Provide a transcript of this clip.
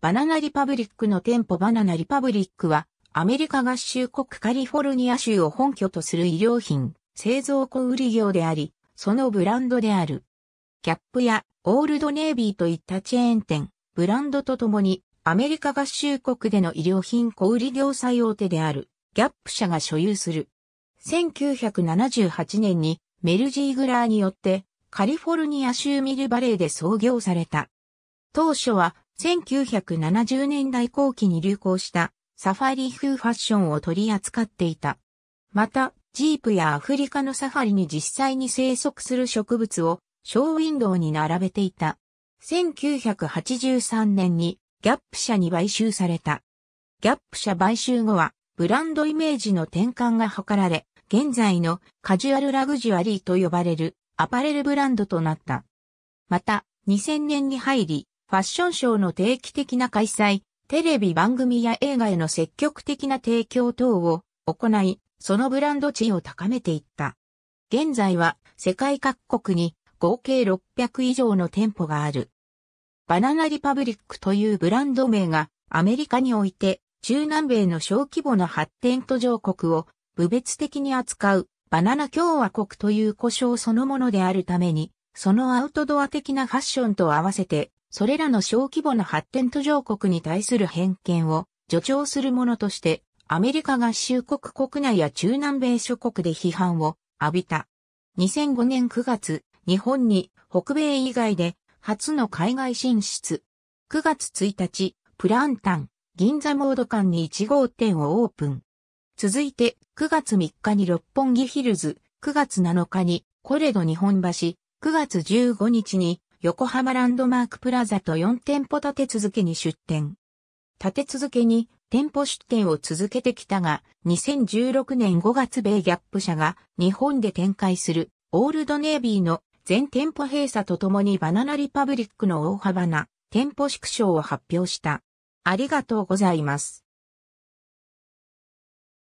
バナナリパブリックの店舗バナナリパブリックは、アメリカ合衆国カリフォルニア州を本拠とする医療品、製造小売業であり、そのブランドである。キャップやオールドネイビーといったチェーン店、ブランドとともに、アメリカ合衆国での医療品小売業最大手である、ギャップ社が所有する。1978年にメルジーグラーによってカリフォルニア州ミルバレーで創業された。当初は1970年代後期に流行したサファリ風ファッションを取り扱っていた。また、ジープやアフリカのサファリに実際に生息する植物をショーウィンドウに並べていた。1983年にギャップ社に買収された。ギャップ社買収後はブランドイメージの転換が図られ、現在のカジュアルラグジュアリーと呼ばれるアパレルブランドとなった。また、2000年に入り、ファッションショーの定期的な開催、テレビ番組や映画への積極的な提供等を行い、そのブランド地位を高めていった。現在は世界各国に合計600以上の店舗がある。バナナリパブリックというブランド名がアメリカにおいて中南米の小規模な発展途上国を部別的に扱うバナナ共和国という故障そのものであるために、そのアウトドア的なファッションと合わせてそれらの小規模な発展途上国に対する偏見を助長するものとして、アメリカ合衆国国内や中南米諸国で批判を浴びた。2005年9月、日本に北米以外で初の海外進出。9月1日、プランタン、銀座モード館に1号店をオープン。続いて、9月3日に六本木ヒルズ、9月7日にコレド日本橋、9月15日に横浜ランドマークプラザと4店舗立て続けに出店。立て続けに店舗出店を続けてきたが、2016年5月米ギャップ社が日本で展開するオールドネイビーの全店舗閉鎖とともにバナナリパブリックの大幅な店舗縮小を発表した。ありがとうございます。